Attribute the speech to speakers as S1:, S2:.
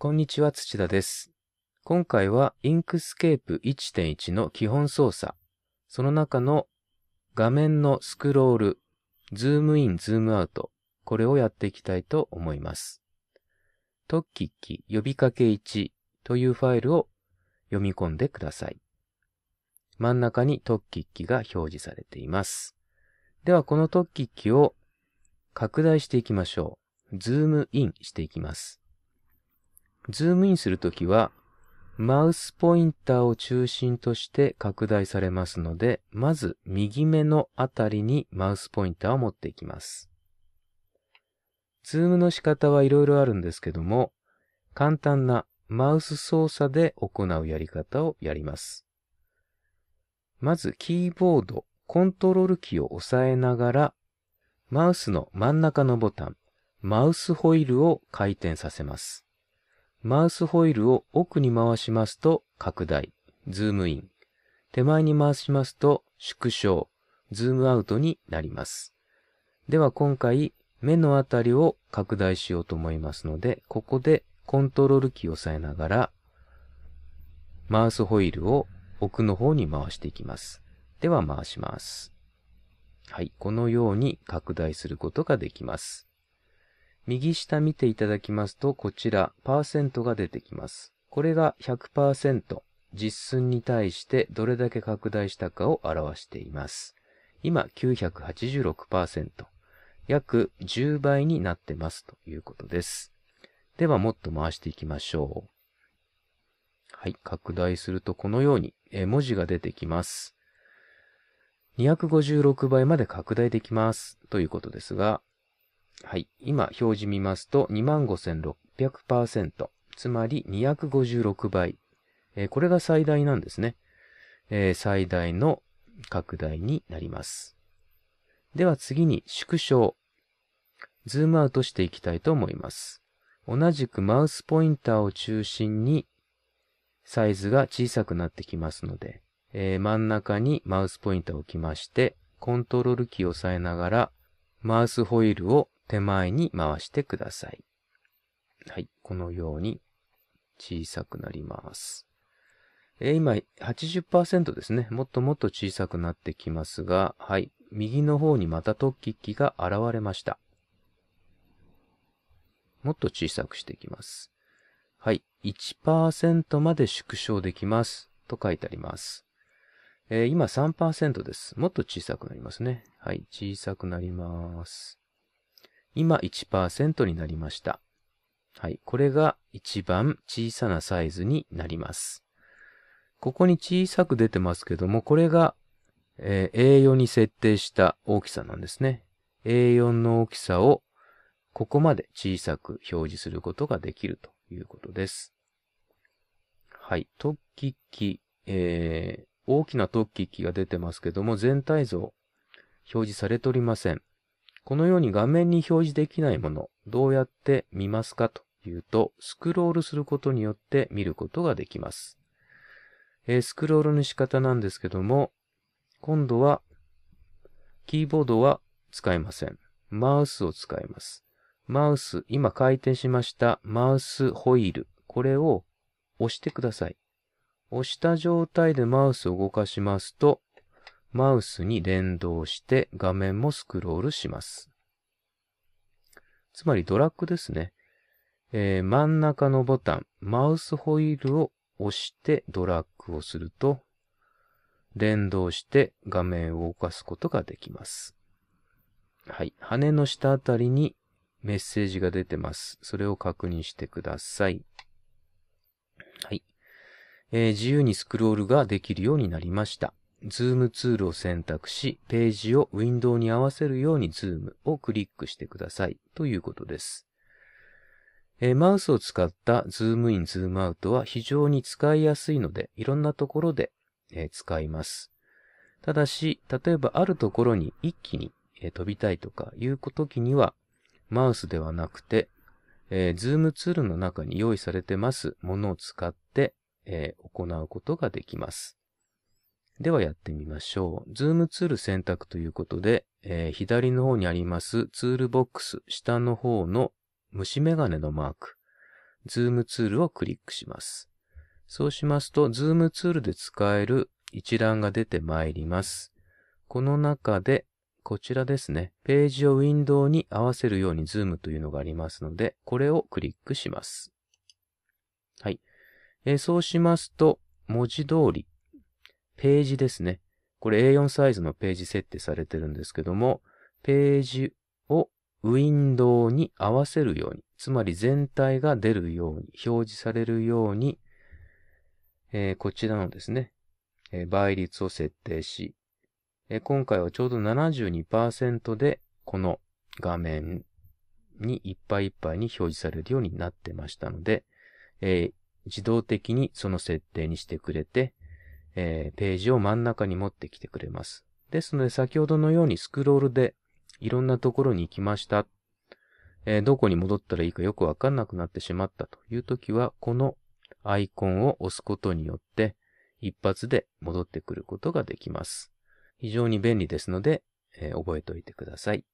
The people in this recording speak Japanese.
S1: こんにちは、土田です。今回はインクスケープ1.1の基本操作、その中の画面のスクロール、ズームイン、ズームアウト、これをやっていきたいと思います。トッキッキ呼びかけ1というファイルを読み込んでください。真ん中にトッキッキが表示されています。では、このトッキッキを拡大していきましょう。ズームインしていきます。ズームインするときは、マウスポインターを中心として拡大されますので、まず右目のあたりにマウスポインターを持っていきます。ズームの仕方はいろいろあるんですけども、簡単なマウス操作で行うやり方をやります。まずキーボード、コントロールキーを押さえながら、マウスの真ん中のボタン、マウスホイールを回転させます。マウスホイールを奥に回しますと拡大、ズームイン。手前に回しますと縮小、ズームアウトになります。では今回、目のあたりを拡大しようと思いますので、ここでコントロールキーを押さえながら、マウスホイールを奥の方に回していきます。では回します。はい、このように拡大することができます。右下見ていただきますと、こちら、パーセントが出てきます。これが100%、実寸に対してどれだけ拡大したかを表しています。今、986%、約10倍になってますということです。では、もっと回していきましょう。はい、拡大するとこのように、え文字が出てきます。256倍まで拡大できますということですが、はい。今表示見ますと25,600%。つまり256倍。えー、これが最大なんですね。えー、最大の拡大になります。では次に縮小。ズームアウトしていきたいと思います。同じくマウスポインターを中心にサイズが小さくなってきますので、えー、真ん中にマウスポインターを置きまして、コントロールキーを押さえながらマウスホイールを手前に回してください。はい。このように小さくなります。えー、今80%ですね。もっともっと小さくなってきますが、はい。右の方にまた突起機が現れました。もっと小さくしていきます。はい。1%まで縮小できます。と書いてあります。えー、今3%です。もっと小さくなりますね。はい。小さくなります。今1%になりました。はい。これが一番小さなサイズになります。ここに小さく出てますけども、これが、えー、A4 に設定した大きさなんですね。A4 の大きさをここまで小さく表示することができるということです。はい。突起機、えー、大きな突起機が出てますけども、全体像表示されておりません。このように画面に表示できないもの、どうやって見ますかというと、スクロールすることによって見ることができます。えー、スクロールの仕方なんですけども、今度は、キーボードは使いません。マウスを使います。マウス、今回転しましたマウスホイール。これを押してください。押した状態でマウスを動かしますと、マウスに連動して画面もスクロールします。つまりドラッグですね。えー、真ん中のボタン、マウスホイールを押してドラッグをすると、連動して画面を動かすことができます。はい。羽の下あたりにメッセージが出てます。それを確認してください。はい。えー、自由にスクロールができるようになりました。ズームツールを選択し、ページをウィンドウに合わせるようにズームをクリックしてくださいということです。えー、マウスを使ったズームイン、ズームアウトは非常に使いやすいので、いろんなところで、えー、使います。ただし、例えばあるところに一気に、えー、飛びたいとかいう時には、マウスではなくて、えー、ズームツールの中に用意されてますものを使って、え行うことができます。ではやってみましょう。ズームツール選択ということで、えー、左の方にありますツールボックス、下の方の虫眼鏡のマーク、ズームツールをクリックします。そうしますと、ズームツールで使える一覧が出てまいります。この中で、こちらですね、ページをウィンドウに合わせるようにズームというのがありますので、これをクリックします。はい。えー、そうしますと、文字通り、ページですね。これ A4 サイズのページ設定されてるんですけども、ページをウィンドウに合わせるように、つまり全体が出るように、表示されるように、えー、こちらのですね、えー、倍率を設定し、えー、今回はちょうど72%で、この画面にいっぱいいっぱいに表示されるようになってましたので、えー、自動的にその設定にしてくれて、えー、ページを真ん中に持ってきてくれます。ですので、先ほどのようにスクロールでいろんなところに行きました。えー、どこに戻ったらいいかよくわかんなくなってしまったという時は、このアイコンを押すことによって、一発で戻ってくることができます。非常に便利ですので、えー、覚えておいてください。